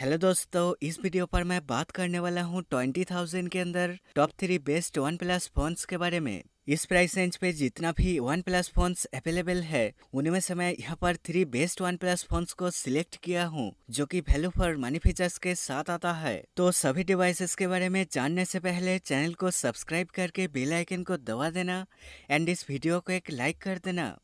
hello दोस्तों इस video पर मैं बात करने वाला हूँ ट्वेंटी थाउजेंड के अंदर top three best OnePlus phones के बारे में इस प्राइस रेंज पे जितना भी वन प्लस फोन्स अवेलेबल है उनमें से मैं यहाँ पर three best OnePlus phones को सिलेक्ट किया हूँ जो कि वैल्यू फॉर मनी फीचर्स के साथ आता है तो सभी डिवाइसेस के बारे में जानने से पहले चैनल को सब्सक्राइब करके बेल आइकन को दबा देना एंड इस वीडियो को एक लाइक कर देना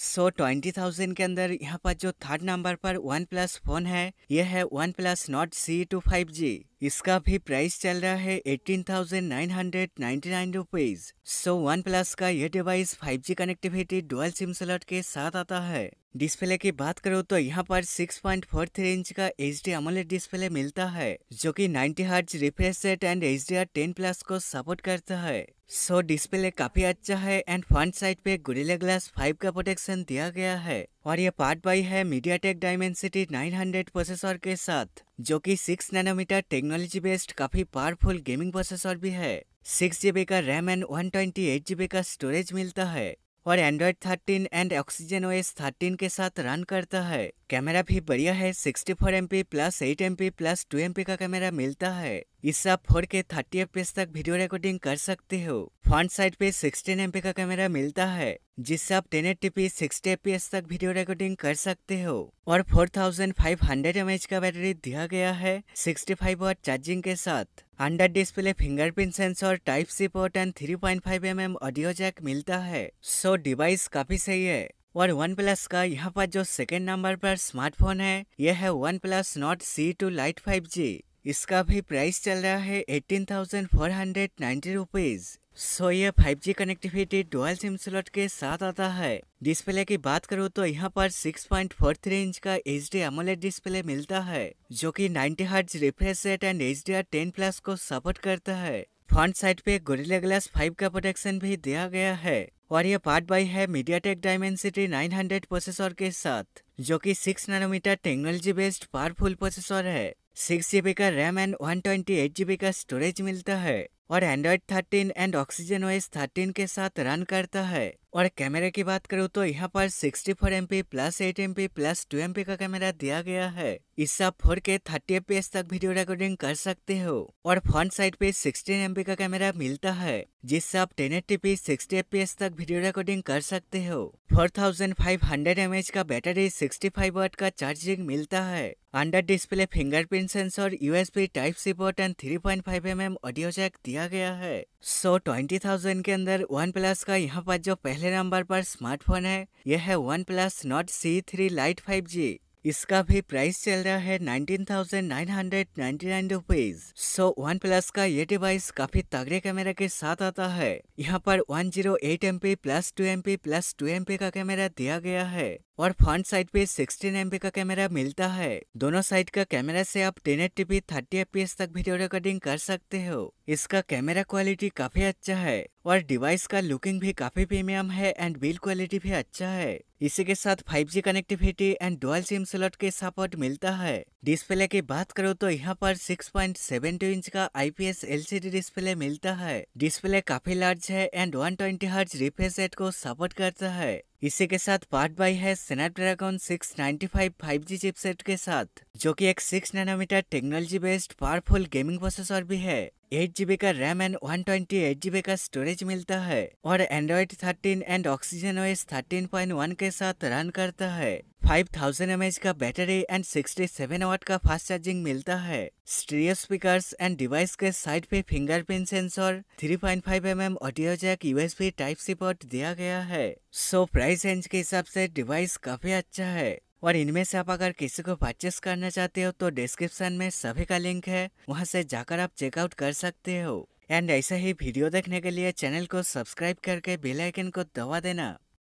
सो ट्वेंटी थाउजेंड के अंदर यहाँ पर जो थर्ड नंबर पर वन प्लस फोन है यह है OnePlus Nord C two five G इसका भी प्राइस चल रहा है eighteen thousand nine hundred ninety nine rupees so OnePlus का यह device five G connectivity dual SIM slot के साथ आता है डिस्प्ले की बात करो तो यहाँ पर 6.43 इंच का एच डी अमोलेड डिस्प्ले मिलता है जो कि 90 hertz refresh rate and H D R ten plus को सपोर्ट करता है सो so, डिस्प्ले काफी अच्छा है एंड फ्रंट साइड पे गुरिल्ला ग्लास 5 का प्रोटेक्शन दिया गया है और ये पार्ट बाई है MediaTek Dimensity nine processor के साथ जो कि 6 नैनोमीटर टेक्नोलॉजी बेस्ड काफी पावरफुल गेमिंग प्रोसेसर भी है सिक्स जीबी का RAM and one twenty eight GB का स्टोरेज मिलता है और एंड्रॉयड 13 एंड ऑक्सीजन ओएस 13 के साथ रन करता है कैमरा भी बढ़िया है 64 four plus eight M plus two M का कैमरा मिलता है इससे आप फोर के थर्टी एफ तक वीडियो रिकॉर्डिंग कर सकते हो फ्रंट साइड पे 16 एम का कैमरा मिलता है जिससे आप ten eighty sixty F तक वीडियो रिकॉर्डिंग कर सकते हो और 4500 thousand five hundred M H का बैटरी दिया गया है सिक्सटी फाइव चार्जिंग के साथ under display fingerprint sensor type C port and three point M audio jack मिलता है सो डिवाइस काफी सही है और वन प्लस का यहाँ पर जो सेकेंड नंबर पर स्मार्टफोन है यह है OnePlus Nord C two lite five G इसका भी प्राइस चल रहा है eighteen thousand four hundred ninety rupees so so, ये 5G connectivity dual SIM slot के साथ आता है डिस्प्ले की बात करूँ तो यहाँ पर 6.43 इंच का एच डी एमोलेट डिस्प्ले मिलता है जो कि 90 hertz refresh rate and H D R ten plus को सपोर्ट करता है फ्रंट साइड पे गोरिल्ला ग्लास 5 का प्रोटेक्शन भी दिया गया है और ये पार्ट बाई है MediaTek Dimensity nine processor के साथ जो कि six nanometer technology based powerful processor है सिक्स जीबी का RAM and one twenty eight GB का स्टोरेज मिलता है और एंड्रॉयड 13 एंड ऑक्सीजन ओएस 13 के साथ रन करता है और कैमरे की बात करूँ तो यहाँ पर 64 four M P plus eight M P plus two M P का कैमरा दिया गया है इससे आप फोर के थर्टी एफ तक वीडियो रिकॉर्डिंग कर सकते हो और फ्रंट साइड पे 16 एम का कैमरा मिलता है जिससे आप ten eighty P sixty F तक वीडियो रिकॉर्डिंग कर सकते हो 4500 एच का बैटरी 65 वाट का चार्जिंग मिलता है under display fingerprint sensor USB type C port and 3.5 M audio jack दिया गया है सो so, 20,000 के अंदर वन प्लस का यहाँ पर जो पहला पहले नंबर पर स्मार्टफोन है यह है OnePlus Nord C three lite five G इसका भी प्राइस चल रहा है nineteen thousand nine hundred ninety nine rupees so OnePlus का ये डिवाइस काफी तगड़े कैमरा के साथ आता है यहाँ पर one zero eight M P plus two M P plus two M P का कैमरा दिया गया है और फ्रंट साइड पे 16 एम का कैमरा मिलता है दोनों साइड का कैमरा से आप ten eighty thirty F तक वीडियो रिकॉर्डिंग कर सकते हो इसका कैमरा क्वालिटी काफी अच्छा है और डिवाइस का लुकिंग भी काफी प्रीमियम है एंड बिल्ड क्वालिटी भी अच्छा है इसी के साथ 5G connectivity and dual SIM slot के सपोर्ट मिलता है डिस्प्ले की बात करो तो यहाँ पर 6.72 इंच का आईपीएस एलसीडी डिस्प्ले मिलता है डिस्प्ले काफी लार्ज है एंड 120 हर्ट्ज रिफ्रेश रेट को सपोर्ट करता है इसी के साथ पार्ट बाई है स्नैपड्रैगन 695 5G चिपसेट के साथ जो कि एक 6 nanometer technology based powerful gaming processor भी है एट जीबी का RAM and one twenty eight GB का स्टोरेज मिलता है और Android thirteen and Oxygen OS thirteen point one के साथ रन करता है फाइव थाउजेंड एम का battery and sixty seven watt का फास्ट चार्जिंग मिलता है स्टीरियो स्पीकर्स एंड डिवाइस के साइड पे fingerprint sensor three point five M M audio jack USB type C port दिया गया है सो प्राइस रेंज के हिसाब से डिवाइस काफी अच्छा है और इनमें से आप अगर किसी को परचेस करना चाहते हो तो डिस्क्रिप्शन में सभी का लिंक है वहाँ से जाकर आप चेकआउट कर सकते हो एंड ऐसा ही वीडियो देखने के लिए चैनल को सब्सक्राइब करके बेल आइकन को दबा देना